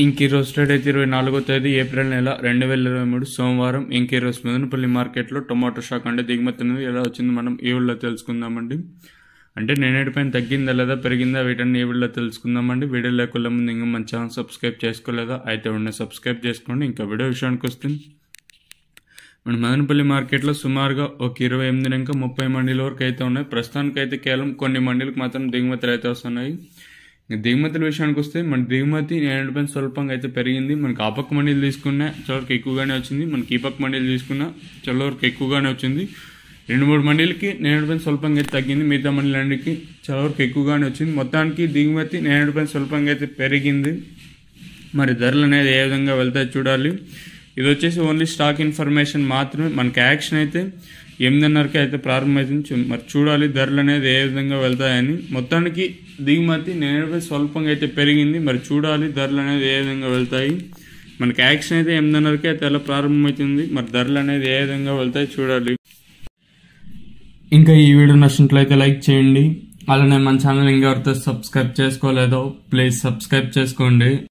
ఇంకీ రోజు అయితే ఇరవై నాలుగో తేదీ ఏప్రిల్ నెల రెండు వేల ఇరవై మూడు సోమవారం ఇంకీ రోజు మదనపల్లి మార్కెట్లో టొమాటో షాక్ అంటే దిగుమతి అనేది ఎలా వచ్చింది మనం ఈ ఊళ్ళో తెలుసుకుందామండి అంటే పైన తగ్గిందా లేదా పెరిగిందా వీటన్ని ఈ ఊళ్ళో తెలుసుకుందామండి వీడియో లేకుండా ముందు ఇంకా మన ఛానల్ సబ్స్క్రైబ్ చేసుకోలేదా అయితే ఉన్న సబ్స్క్రైబ్ చేసుకోండి ఇంకా వీడియో విషయానికి వస్తుంది మన మదనపల్లి మార్కెట్లో సుమారుగా ఒక ఇరవై ఎనిమిది ఇంకా ముప్పై మండీల వరకు అయితే ఉన్నాయి ప్రస్తుతానికైతే కేవలం కొన్ని మండీలకు మాత్రం దిగుమతులు అయితే వస్తున్నాయి దిగుమతుల విషయానికి వస్తే మన దిగుమతి నేడు స్వల్పంగా అయితే పెరిగింది మనకి ఆ పక్క మండీలు తీసుకున్నా చోళ్ళకి ఎక్కువగానే వచ్చింది మనకి ఈ పక్క మండీలు తీసుకున్నా వరకు ఎక్కువగానే వచ్చింది రెండు మూడు మండీలకి నేడు స్వల్పంగా అయితే తగ్గింది మిగతా మండీలకి చాలా వరకు ఎక్కువగానే వచ్చింది మొత్తానికి దిగుమతి నేడు స్వల్పంగా అయితే పెరిగింది మరి ధరలు అనేది ఏ విధంగా వెళ్తాయి చూడాలి ఇది వచ్చేసి ఓన్లీ స్టాక్ ఇన్ఫర్మేషన్ మాత్రమే మనకి యాక్షన్ అయితే ఎనిమిదిన్నరకి అయితే ప్రారంభమవుతుంది మరి చూడాలి ధరలు అనేది ఏ విధంగా వెళ్తాయని మొత్తానికి దిగుమతి నేను స్వల్పంగా అయితే పెరిగింది మరి చూడాలి ధరలు అనేది ఏ విధంగా వెళ్తాయి మనకి యాక్షన్ అయితే ఎనిమిదిన్నరకి అయితే ఎలా ప్రారంభమవుతుంది మరి ధరలు అనేది ఏ విధంగా వెళ్తాయి చూడాలి ఇంకా ఈ వీడియో నచ్చినట్లయితే లైక్ చేయండి అలానే మన ఛానల్ ఇంకెవరితో సబ్స్క్రైబ్ చేసుకోలేదో ప్లీజ్ సబ్స్క్రైబ్ చేసుకోండి